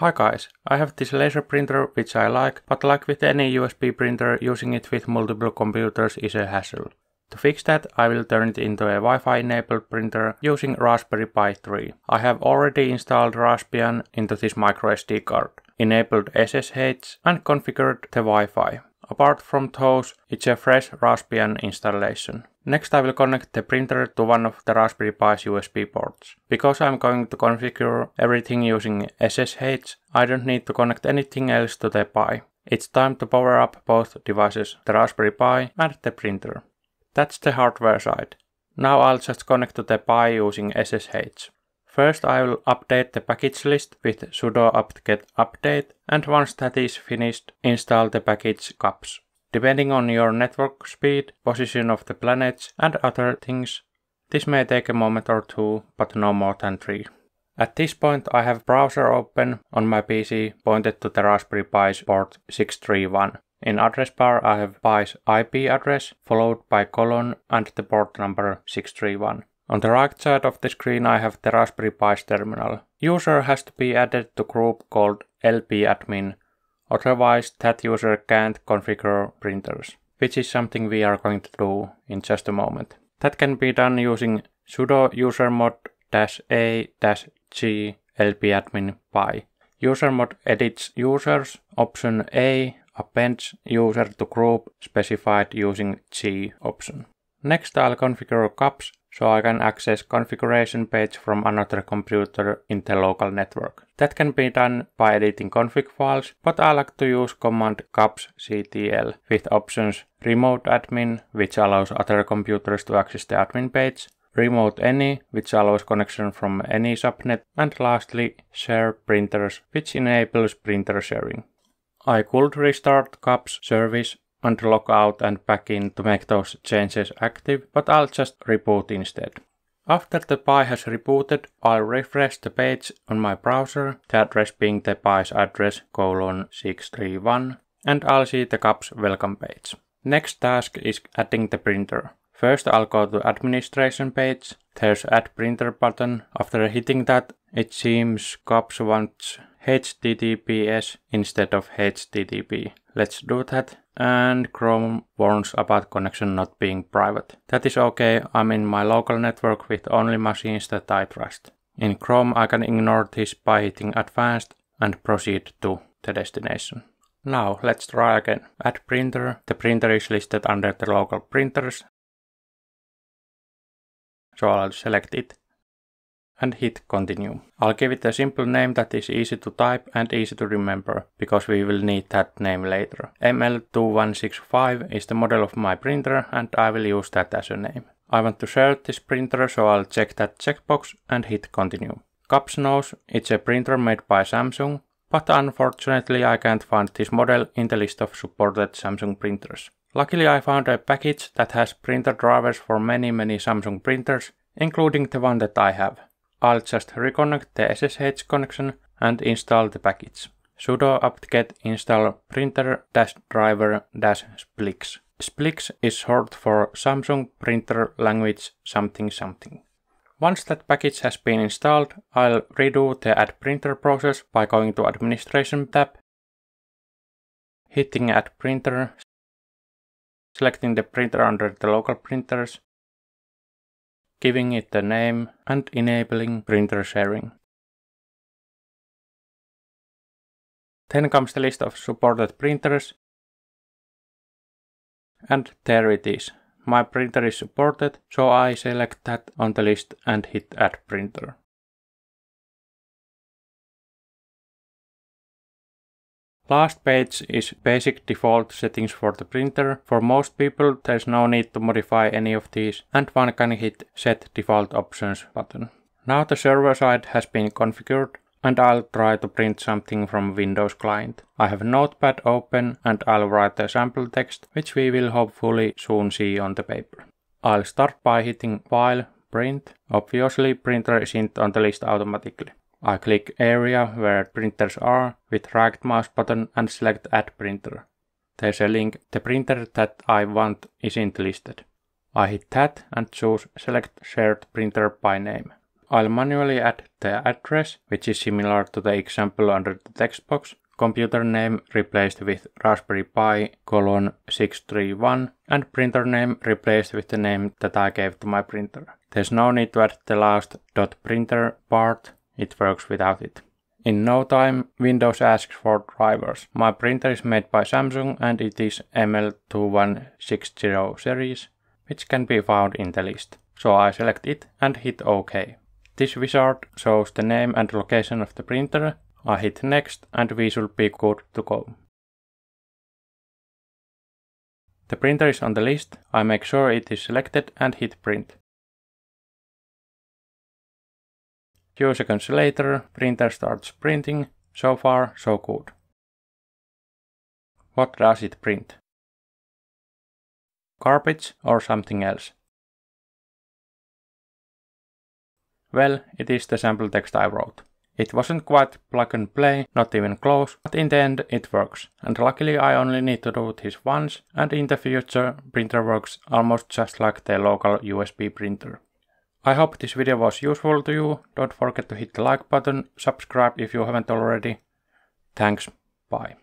Hi guys, I have this laser printer which I like, but like with any USB printer, using it with multiple computers is a hassle. To fix that, I will turn it into a Wi-Fi enabled printer using Raspberry Pi 3. I have already installed Raspbian into this microSD card, enabled SSH and configured the Wi-Fi. Apart from those, it's a fresh Raspbian installation. Next I will connect the printer to one of the Raspberry Pi's USB ports. Because I'm going to configure everything using SSH, I don't need to connect anything else to the Pi. It's time to power up both devices, the Raspberry Pi and the printer. That's the hardware side. Now I'll just connect to the Pi using SSH. First I will update the package list with sudo apt-get update and once that is finished, install the package cups. Depending on your network speed, position of the planets and other things, this may take a moment or two, but no more than three. At this point I have browser open on my PC pointed to the Raspberry Pi's port 631. In address bar I have Pi's IP address followed by colon and the port number 631. On the right side of the screen I have the Raspberry Pi's terminal. User has to be added to group called lpadmin Otherwise, that user can't configure printers, which is something we are going to do in just a moment. That can be done using sudo usermod a g lpadmin by. Usermod edits users, option A appends user to group specified using G option. Next I'll configure CUPS so I can access configuration page from another computer in the local network. That can be done by editing config files, but I like to use command capsctl with options remote admin, which allows other computers to access the admin page, remote any, which allows connection from any subnet, and lastly share printers, which enables printer sharing. I could restart CAPS service and log out and back in to make those changes active, but I'll just reboot instead. After the Pi has rebooted, I'll refresh the page on my browser, the address being the Pi's address colon 631, and I'll see the Cups welcome page. Next task is adding the printer. First I'll go to administration page, there's add printer button. After hitting that, it seems Cups wants HTTPS instead of HTTP. Let's do that and Chrome warns about connection not being private. That is okay, I'm in my local network with only machines that I trust. In Chrome I can ignore this by hitting advanced and proceed to the destination. Now let's try again. Add printer. The printer is listed under the local printers. So I'll select it and hit continue. I'll give it a simple name that is easy to type and easy to remember, because we will need that name later. ML2165 is the model of my printer and I will use that as a name. I want to share this printer so I'll check that checkbox and hit continue. Cups knows it's a printer made by Samsung, but unfortunately I can't find this model in the list of supported Samsung printers. Luckily I found a package that has printer drivers for many many Samsung printers, including the one that I have. I'll just reconnect the SSH connection and install the package. sudo apt-get install printer-driver-splix. Splix is short for Samsung Printer Language something something. Once that package has been installed, I'll redo the add printer process by going to administration tab, hitting add printer, selecting the printer under the local printers, giving it a name and enabling printer sharing. Then comes the list of supported printers. And there it is. My printer is supported, so I select that on the list and hit add printer. Last page is basic default settings for the printer. For most people there's no need to modify any of these and one can hit set default options button. Now the server side has been configured and I'll try to print something from Windows client. I have notepad open and I'll write a sample text which we will hopefully soon see on the paper. I'll start by hitting file, print. Obviously printer isn't on the list automatically. I click area where printers are with right mouse button and select add printer. There's a link, the printer that I want isn't listed. I hit that and choose select shared printer by name. I'll manually add the address, which is similar to the example under the text box, computer name replaced with Raspberry Pi colon 631 and printer name replaced with the name that I gave to my printer. There's no need to add the last dot printer part it works without it. In no time, Windows asks for drivers. My printer is made by Samsung and it is ML2160 series, which can be found in the list. So I select it and hit OK. This wizard shows the name and location of the printer. I hit next and we should be good to go. The printer is on the list, I make sure it is selected and hit print. Few seconds later, printer starts printing. So far, so good. What does it print? Carpets or something else? Well, it is the sample text I wrote. It wasn't quite plug and play, not even close, but in the end it works. And luckily I only need to do this once, and in the future printer works almost just like the local USB printer. I hope this video was useful to you. Don't forget to hit the like button, subscribe if you haven't already. Thanks, bye.